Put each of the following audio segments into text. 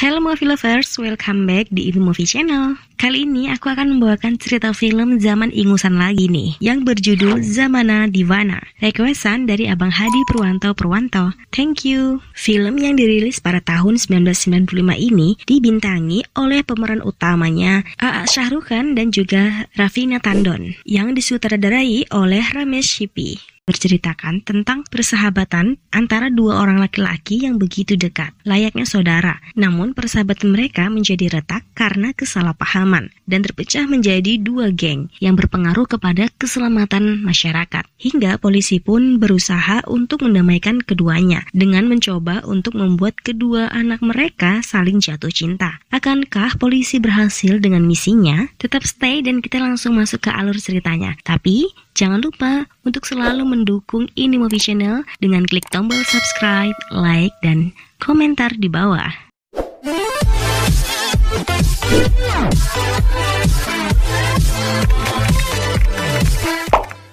Halo movie lovers, welcome back di Ibu Movie Channel. Kali ini aku akan membawakan cerita film zaman ingusan lagi nih, yang berjudul Zamana Divana. Requestan dari Abang Hadi Purwanto Purwanto. Thank you. Film yang dirilis pada tahun 1995 ini dibintangi oleh pemeran utamanya A.A. Syahrukan dan juga Rafina Tandon, yang disutradarai oleh Ramesh Shippy berceritakan tentang persahabatan antara dua orang laki-laki yang begitu dekat, layaknya saudara. Namun persahabatan mereka menjadi retak karena kesalahpahaman dan terpecah menjadi dua geng yang berpengaruh kepada keselamatan masyarakat. Hingga polisi pun berusaha untuk mendamaikan keduanya dengan mencoba untuk membuat kedua anak mereka saling jatuh cinta. Akankah polisi berhasil dengan misinya? Tetap stay dan kita langsung masuk ke alur ceritanya. Tapi Jangan lupa untuk selalu mendukung ini Movie Channel dengan klik tombol subscribe, like, dan komentar di bawah.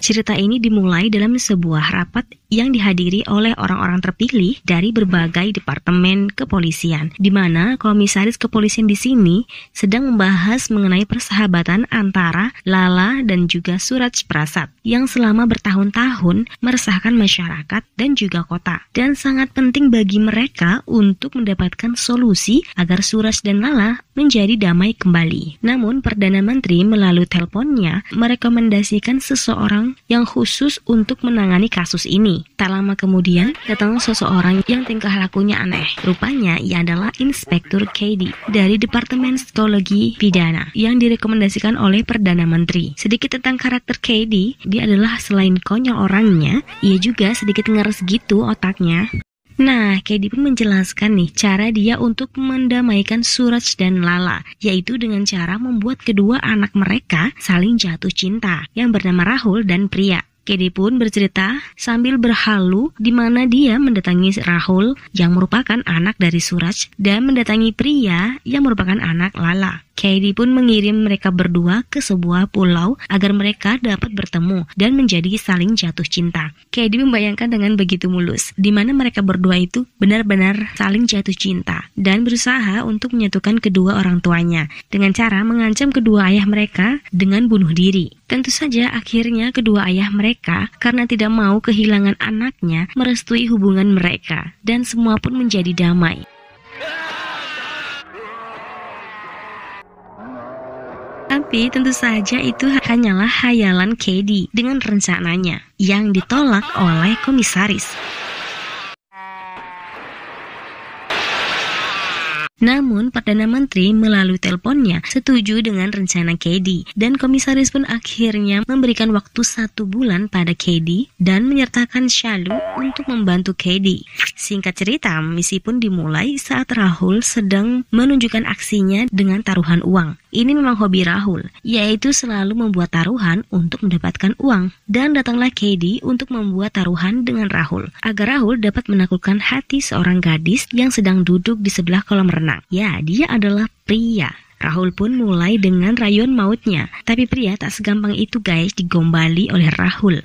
Cerita ini dimulai dalam sebuah rapat yang dihadiri oleh orang-orang terpilih dari berbagai departemen kepolisian, di mana komisaris kepolisian di sini sedang membahas mengenai persahabatan antara Lala dan juga Surat Prasad yang selama bertahun-tahun meresahkan masyarakat dan juga kota. Dan sangat penting bagi mereka untuk mendapatkan solusi agar Suraj dan Lala menjadi damai kembali. Namun Perdana Menteri melalui teleponnya merekomendasikan seseorang yang khusus untuk menangani kasus ini. Tak lama kemudian datang seseorang yang tingkah lakunya aneh. Rupanya ia adalah Inspektur KD dari Departemen Psikologi Pidana yang direkomendasikan oleh Perdana Menteri. Sedikit tentang karakter KD, dia adalah selain konyol orangnya, ia juga sedikit ngeres gitu otaknya. Nah, Kedi pun menjelaskan nih cara dia untuk mendamaikan Suraj dan Lala, yaitu dengan cara membuat kedua anak mereka saling jatuh cinta, yang bernama Rahul dan Priya. Kedi pun bercerita sambil berhalu di mana dia mendatangi Rahul yang merupakan anak dari Suraj dan mendatangi pria yang merupakan anak Lala. Katie pun mengirim mereka berdua ke sebuah pulau agar mereka dapat bertemu dan menjadi saling jatuh cinta. Katie membayangkan dengan begitu mulus, di mana mereka berdua itu benar-benar saling jatuh cinta dan berusaha untuk menyatukan kedua orang tuanya dengan cara mengancam kedua ayah mereka dengan bunuh diri. Tentu saja akhirnya kedua ayah mereka karena tidak mau kehilangan anaknya merestui hubungan mereka dan semua pun menjadi damai. Tapi tentu saja itu hanyalah hayalan Kedi dengan rencananya yang ditolak oleh komisaris. Namun, Perdana Menteri melalui teleponnya setuju dengan rencana Kedi dan komisaris pun akhirnya memberikan waktu satu bulan pada Kedi dan menyertakan Shalu untuk membantu Kedi. Singkat cerita, misi pun dimulai saat Rahul sedang menunjukkan aksinya dengan taruhan uang. Ini memang hobi Rahul, yaitu selalu membuat taruhan untuk mendapatkan uang. Dan datanglah Kedi untuk membuat taruhan dengan Rahul, agar Rahul dapat menaklukkan hati seorang gadis yang sedang duduk di sebelah kolam renang menang. Ya, dia adalah pria. Rahul pun mulai dengan rayuan mautnya. Tapi pria tak segampang itu guys digombali oleh Rahul.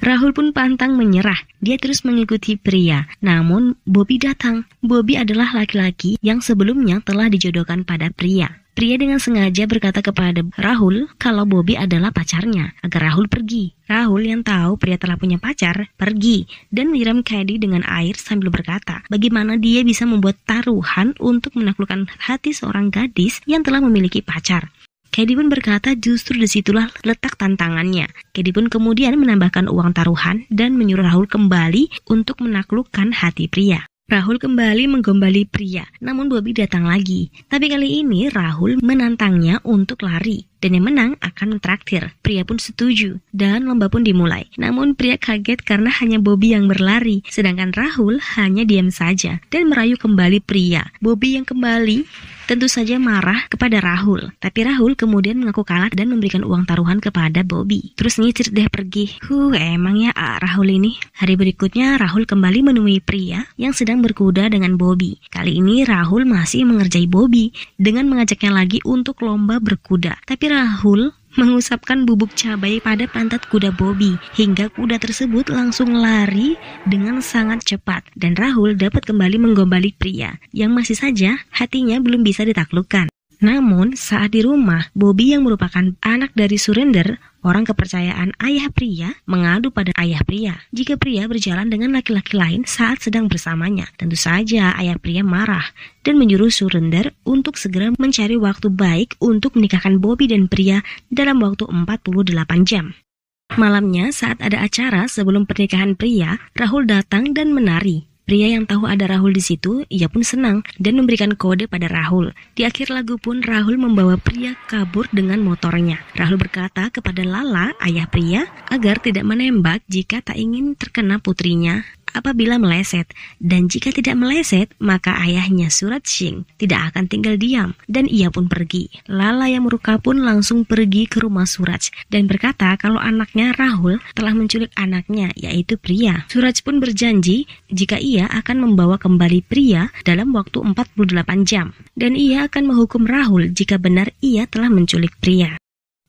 Rahul pun pantang menyerah. Dia terus mengikuti pria. Namun Bobby datang. Bobby adalah laki-laki yang sebelumnya telah dijodohkan pada pria. Pria dengan sengaja berkata kepada Rahul kalau Bobby adalah pacarnya agar Rahul pergi. Rahul yang tahu pria telah punya pacar pergi dan menyiram Kadi dengan air sambil berkata bagaimana dia bisa membuat taruhan untuk menaklukkan hati seorang gadis yang telah memiliki pacar. Kedi pun berkata justru disitulah letak tantangannya. Kedi pun kemudian menambahkan uang taruhan dan menyuruh Rahul kembali untuk menaklukkan hati pria. Rahul kembali menggombali pria, namun Bobby datang lagi. Tapi kali ini Rahul menantangnya untuk lari dan yang menang akan mentraktir. Pria pun setuju dan lomba pun dimulai. Namun pria kaget karena hanya Bobby yang berlari, sedangkan Rahul hanya diam saja dan merayu kembali pria. Bobby yang kembali tentu saja marah kepada Rahul. Tapi Rahul kemudian mengaku kalah dan memberikan uang taruhan kepada Bobby. Terus ngicir deh pergi. Huh, emang ya ah, Rahul ini. Hari berikutnya Rahul kembali menemui pria yang sedang berkuda dengan Bobby. Kali ini Rahul masih mengerjai Bobby dengan mengajaknya lagi untuk lomba berkuda. Tapi Rahul mengusapkan bubuk cabai pada pantat kuda Bobby hingga kuda tersebut langsung lari dengan sangat cepat dan Rahul dapat kembali menggombali pria yang masih saja hatinya belum bisa ditaklukkan. Namun, saat di rumah, Bobby yang merupakan anak dari Surrender, orang kepercayaan ayah pria, mengadu pada ayah pria jika pria berjalan dengan laki-laki lain saat sedang bersamanya. Tentu saja ayah pria marah dan menyuruh Surrender untuk segera mencari waktu baik untuk menikahkan Bobby dan pria dalam waktu 48 jam. Malamnya, saat ada acara sebelum pernikahan pria, Rahul datang dan menari. Pria yang tahu ada Rahul di situ, ia pun senang dan memberikan kode pada Rahul. Di akhir lagu pun Rahul membawa pria kabur dengan motornya. Rahul berkata kepada Lala, ayah pria, agar tidak menembak jika tak ingin terkena putrinya apabila meleset, dan jika tidak meleset, maka ayahnya Surat Singh tidak akan tinggal diam, dan ia pun pergi. Lala yang meruka pun langsung pergi ke rumah Suraj dan berkata kalau anaknya Rahul telah menculik anaknya, yaitu pria. Suraj pun berjanji jika ia ia akan membawa kembali pria dalam waktu 48 jam dan ia akan menghukum Rahul jika benar ia telah menculik pria.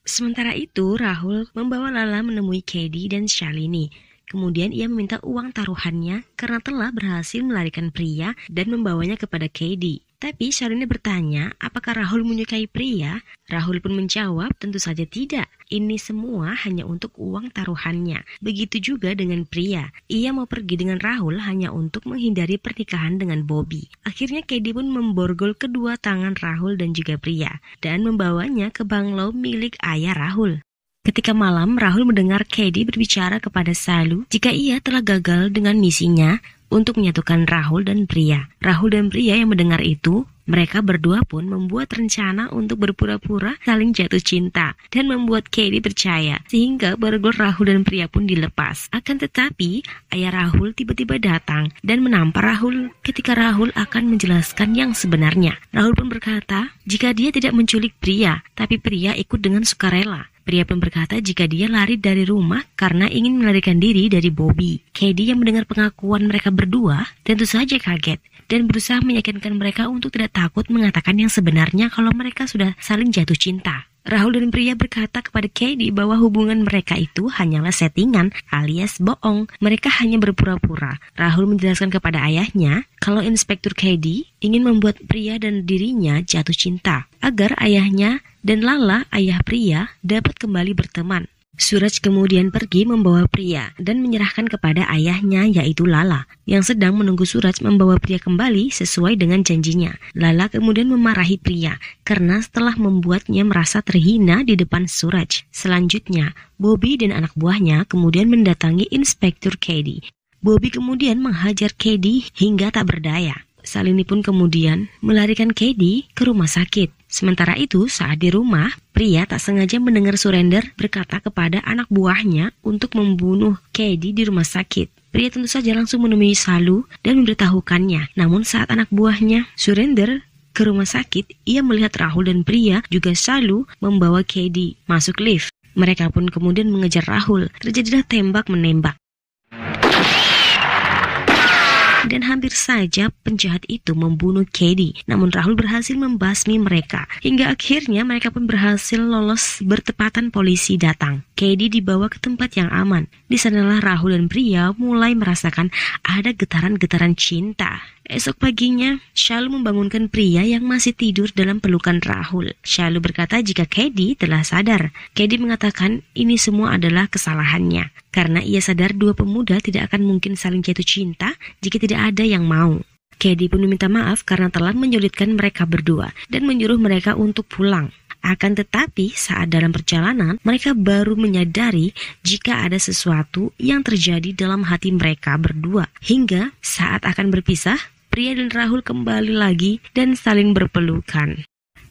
Sementara itu, Rahul membawa Lala menemui Kedi dan Shalini Kemudian ia meminta uang taruhannya karena telah berhasil melarikan pria dan membawanya kepada KD. Tapi Sharina bertanya, apakah Rahul menyukai pria? Rahul pun menjawab, tentu saja tidak. Ini semua hanya untuk uang taruhannya. Begitu juga dengan pria. Ia mau pergi dengan Rahul hanya untuk menghindari pernikahan dengan Bobby. Akhirnya Kedi pun memborgol kedua tangan Rahul dan juga pria. Dan membawanya ke banglo milik ayah Rahul. Ketika malam, Rahul mendengar Kedi berbicara kepada Salu jika ia telah gagal dengan misinya untuk menyatukan Rahul dan pria. Rahul dan pria yang mendengar itu, mereka berdua pun membuat rencana untuk berpura-pura saling jatuh cinta dan membuat Kedi percaya sehingga bergol Rahul dan pria pun dilepas. Akan tetapi, ayah Rahul tiba-tiba datang dan menampar Rahul ketika Rahul akan menjelaskan yang sebenarnya. Rahul pun berkata, jika dia tidak menculik pria, tapi pria ikut dengan sukarela Pria pun berkata jika dia lari dari rumah karena ingin melarikan diri dari Bobby. Katie yang mendengar pengakuan mereka berdua tentu saja kaget dan berusaha meyakinkan mereka untuk tidak takut mengatakan yang sebenarnya kalau mereka sudah saling jatuh cinta. Rahul dan pria berkata kepada Katie bahwa hubungan mereka itu hanyalah settingan alias bohong. Mereka hanya berpura-pura. Rahul menjelaskan kepada ayahnya kalau Inspektur Katie ingin membuat pria dan dirinya jatuh cinta agar ayahnya dan Lala, ayah pria, dapat kembali berteman. Suraj kemudian pergi membawa pria dan menyerahkan kepada ayahnya yaitu Lala yang sedang menunggu Suraj membawa pria kembali sesuai dengan janjinya. Lala kemudian memarahi pria karena setelah membuatnya merasa terhina di depan Suraj. Selanjutnya, Bobby dan anak buahnya kemudian mendatangi Inspektur Kady. Bobby kemudian menghajar Kady hingga tak berdaya. Salini pun kemudian melarikan Kady ke rumah sakit. Sementara itu, saat di rumah, pria tak sengaja mendengar Surrender berkata kepada anak buahnya untuk membunuh Kedi di rumah sakit. Pria tentu saja langsung menemui Salu dan memberitahukannya. Namun saat anak buahnya surrender ke rumah sakit, ia melihat Rahul dan pria juga Salu membawa Kedi masuk lift. Mereka pun kemudian mengejar Rahul. Terjadilah tembak menembak. hampir saja penjahat itu membunuh Katie, namun Rahul berhasil membasmi mereka. Hingga akhirnya mereka pun berhasil lolos bertepatan polisi datang. Katie dibawa ke tempat yang aman. Di sanalah Rahul dan pria mulai merasakan ada getaran-getaran cinta. Esok paginya, Shalu membangunkan pria yang masih tidur dalam pelukan Rahul. Shalu berkata jika Kedi telah sadar. Kedi mengatakan ini semua adalah kesalahannya. Karena ia sadar dua pemuda tidak akan mungkin saling jatuh cinta jika tidak ada yang mau. Kedi pun meminta maaf karena telah menyulitkan mereka berdua dan menyuruh mereka untuk pulang. Akan tetapi, saat dalam perjalanan, mereka baru menyadari jika ada sesuatu yang terjadi dalam hati mereka berdua. Hingga saat akan berpisah, Pria dan Rahul kembali lagi dan saling berpelukan.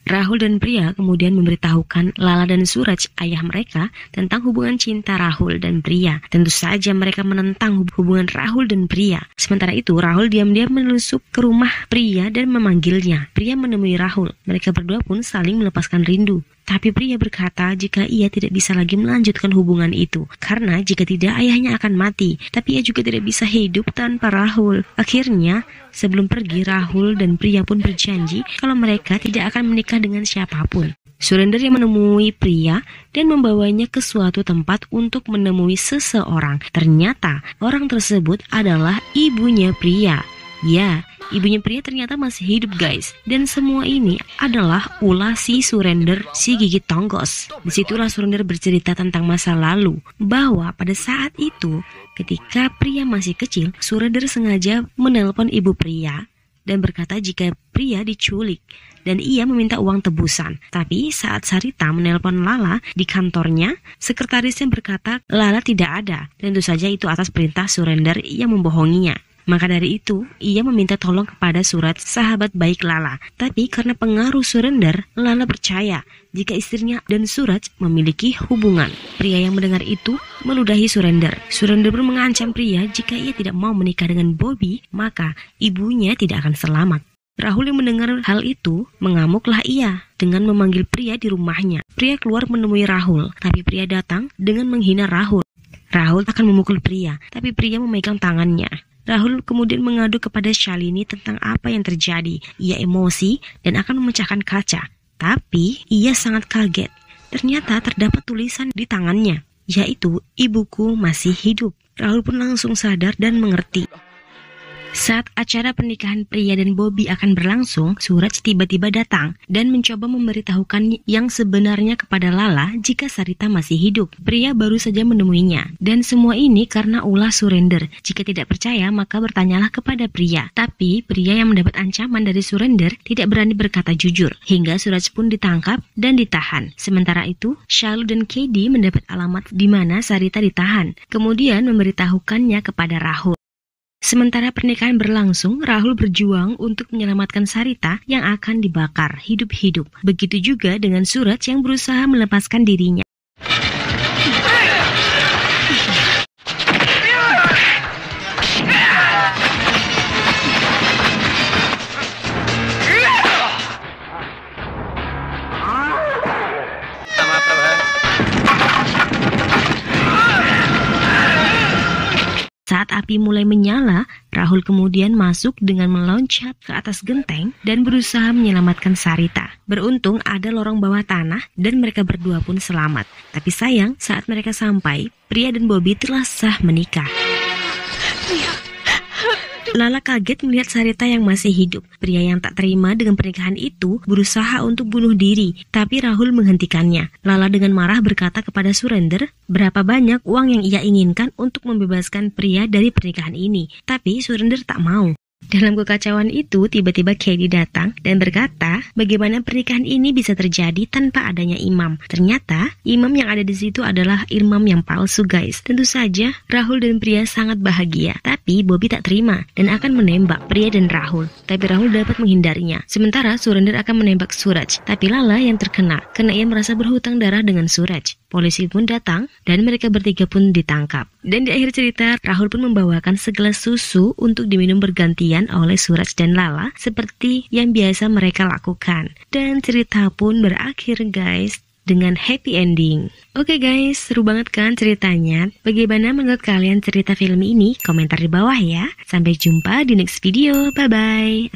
Rahul dan Pria kemudian memberitahukan Lala dan Suraj, ayah mereka, tentang hubungan cinta Rahul dan Pria. Tentu saja mereka menentang hubungan Rahul dan Pria. Sementara itu, Rahul diam-diam menelusup ke rumah Pria dan memanggilnya. Pria menemui Rahul. Mereka berdua pun saling melepaskan rindu. Tapi pria berkata jika ia tidak bisa lagi melanjutkan hubungan itu, karena jika tidak ayahnya akan mati, tapi ia juga tidak bisa hidup tanpa Rahul. Akhirnya, sebelum pergi Rahul dan pria pun berjanji kalau mereka tidak akan menikah dengan siapapun. Surrender yang menemui pria dan membawanya ke suatu tempat untuk menemui seseorang. Ternyata orang tersebut adalah ibunya pria. Ya, ibunya pria ternyata masih hidup guys. Dan semua ini adalah ulah si Surrender si Gigit Tonggos. Disitulah Surrender bercerita tentang masa lalu. Bahwa pada saat itu ketika pria masih kecil, Surrender sengaja menelpon ibu pria dan berkata jika pria diculik dan ia meminta uang tebusan. Tapi saat Sarita menelpon Lala di kantornya, sekretarisnya berkata Lala tidak ada tentu saja itu atas perintah surrender yang membohonginya. Maka dari itu, ia meminta tolong kepada surat sahabat baik Lala. Tapi karena pengaruh surrender, Lala percaya jika istrinya dan Surat memiliki hubungan. Pria yang mendengar itu meludahi Surrender. Surrender pun mengancam pria jika ia tidak mau menikah dengan Bobby, maka ibunya tidak akan selamat. Rahul yang mendengar hal itu mengamuklah ia dengan memanggil pria di rumahnya. Pria keluar menemui Rahul, tapi pria datang dengan menghina Rahul. Rahul akan memukul pria, tapi pria memegang tangannya. Rahul kemudian mengadu kepada Shalini tentang apa yang terjadi. Ia emosi dan akan memecahkan kaca. Tapi ia sangat kaget. Ternyata terdapat tulisan di tangannya, yaitu ibuku masih hidup. Rahul pun langsung sadar dan mengerti. Saat acara pernikahan pria dan Bobby akan berlangsung, Suraj tiba-tiba datang dan mencoba memberitahukan yang sebenarnya kepada Lala jika Sarita masih hidup. Pria baru saja menemuinya. Dan semua ini karena ulah Surrender. Jika tidak percaya, maka bertanyalah kepada pria. Tapi, pria yang mendapat ancaman dari Surrender tidak berani berkata jujur. Hingga Suraj pun ditangkap dan ditahan. Sementara itu, Shalu dan Kedi mendapat alamat di mana Sarita ditahan. Kemudian memberitahukannya kepada Rahul. Sementara pernikahan berlangsung, Rahul berjuang untuk menyelamatkan Sarita yang akan dibakar hidup-hidup. Begitu juga dengan Surat yang berusaha melepaskan dirinya. api mulai menyala, Rahul kemudian masuk dengan meloncat ke atas genteng dan berusaha menyelamatkan Sarita. Beruntung ada lorong bawah tanah dan mereka berdua pun selamat. Tapi sayang, saat mereka sampai, pria dan Bobby telah sah menikah. Ya. Lala kaget melihat Sarita yang masih hidup. Pria yang tak terima dengan pernikahan itu berusaha untuk bunuh diri, tapi Rahul menghentikannya. Lala dengan marah berkata kepada Surrender, berapa banyak uang yang ia inginkan untuk membebaskan pria dari pernikahan ini. Tapi Surrender tak mau. Dalam kekacauan itu, tiba-tiba Kelly datang dan berkata, bagaimana pernikahan ini bisa terjadi tanpa adanya imam. Ternyata, imam yang ada di situ adalah imam yang palsu, guys. Tentu saja, Rahul dan pria sangat bahagia, tapi Bobby tak terima dan akan menembak pria dan Rahul. Tapi Rahul dapat menghindarinya. Sementara, Surinder akan menembak Suraj, tapi Lala yang terkena karena ia merasa berhutang darah dengan Suraj. Polisi pun datang dan mereka bertiga pun ditangkap. Dan di akhir cerita, Rahul pun membawakan segelas susu untuk diminum bergantian oleh Suraj dan Lala seperti yang biasa mereka lakukan. Dan cerita pun berakhir guys dengan happy ending. Oke okay guys, seru banget kan ceritanya? Bagaimana menurut kalian cerita film ini? Komentar di bawah ya. Sampai jumpa di next video. Bye bye.